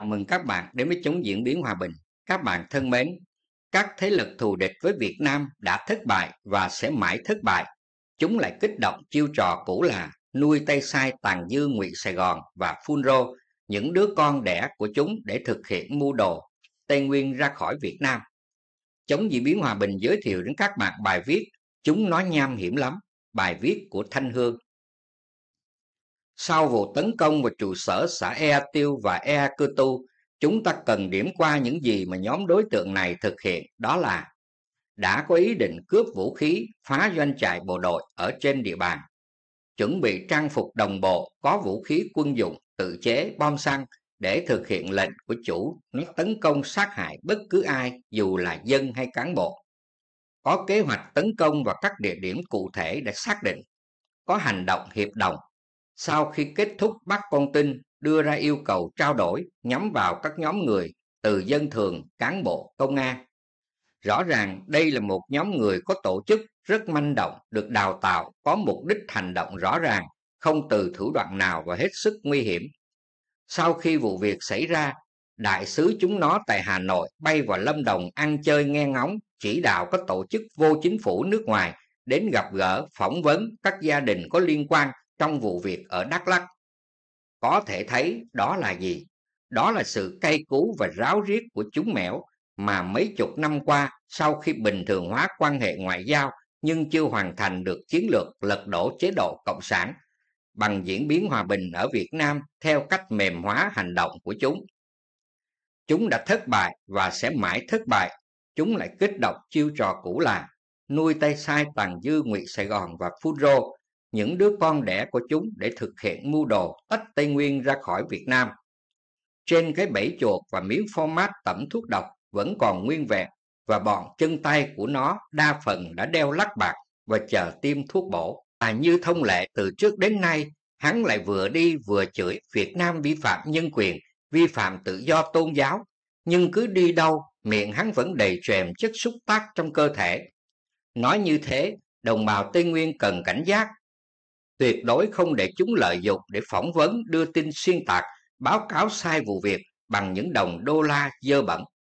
Chào mừng các bạn đến với chống diễn biến hòa bình. Các bạn thân mến, các thế lực thù địch với Việt Nam đã thất bại và sẽ mãi thất bại. Chúng lại kích động chiêu trò cũ là nuôi tay sai tàn dư ngụy Sài Gòn và Phun Rô, những đứa con đẻ của chúng để thực hiện mưu đồ Tây Nguyên ra khỏi Việt Nam. Chống diễn biến hòa bình giới thiệu đến các bạn bài viết Chúng nói nham hiểm lắm, bài viết của Thanh Hương sau vụ tấn công vào trụ sở xã Ea Tiêu và Ea Cư Tu, chúng ta cần điểm qua những gì mà nhóm đối tượng này thực hiện, đó là đã có ý định cướp vũ khí, phá doanh trại bộ đội ở trên địa bàn, chuẩn bị trang phục đồng bộ có vũ khí quân dụng, tự chế, bom xăng để thực hiện lệnh của chủ nó tấn công sát hại bất cứ ai dù là dân hay cán bộ. Có kế hoạch tấn công vào các địa điểm cụ thể đã xác định, có hành động hiệp đồng sau khi kết thúc bắt con tin đưa ra yêu cầu trao đổi nhắm vào các nhóm người từ dân thường, cán bộ, công an. Rõ ràng đây là một nhóm người có tổ chức rất manh động, được đào tạo, có mục đích hành động rõ ràng, không từ thủ đoạn nào và hết sức nguy hiểm. Sau khi vụ việc xảy ra, đại sứ chúng nó tại Hà Nội bay vào Lâm Đồng ăn chơi nghe ngóng, chỉ đạo các tổ chức vô chính phủ nước ngoài đến gặp gỡ, phỏng vấn các gia đình có liên quan trong vụ việc ở Đắk Lắk. Có thể thấy đó là gì? Đó là sự cay cú và ráo riết của chúng mẻo mà mấy chục năm qua sau khi bình thường hóa quan hệ ngoại giao nhưng chưa hoàn thành được chiến lược lật đổ chế độ Cộng sản bằng diễn biến hòa bình ở Việt Nam theo cách mềm hóa hành động của chúng. Chúng đã thất bại và sẽ mãi thất bại. Chúng lại kích động chiêu trò cũ là nuôi tay sai tàn dư nguyễn Sài Gòn và Phú Rô những đứa con đẻ của chúng để thực hiện mưu đồ tách Tây Nguyên ra khỏi Việt Nam. Trên cái bẫy chuột và miếng format tẩm thuốc độc vẫn còn nguyên vẹn và bọn chân tay của nó đa phần đã đeo lắc bạc và chờ tiêm thuốc bổ. À như thông lệ từ trước đến nay, hắn lại vừa đi vừa chửi Việt Nam vi phạm nhân quyền, vi phạm tự do tôn giáo, nhưng cứ đi đâu miệng hắn vẫn đầy trèm chất xúc tác trong cơ thể. Nói như thế, đồng bào Tây Nguyên cần cảnh giác tuyệt đối không để chúng lợi dụng để phỏng vấn, đưa tin xuyên tạc, báo cáo sai vụ việc bằng những đồng đô la dơ bẩn.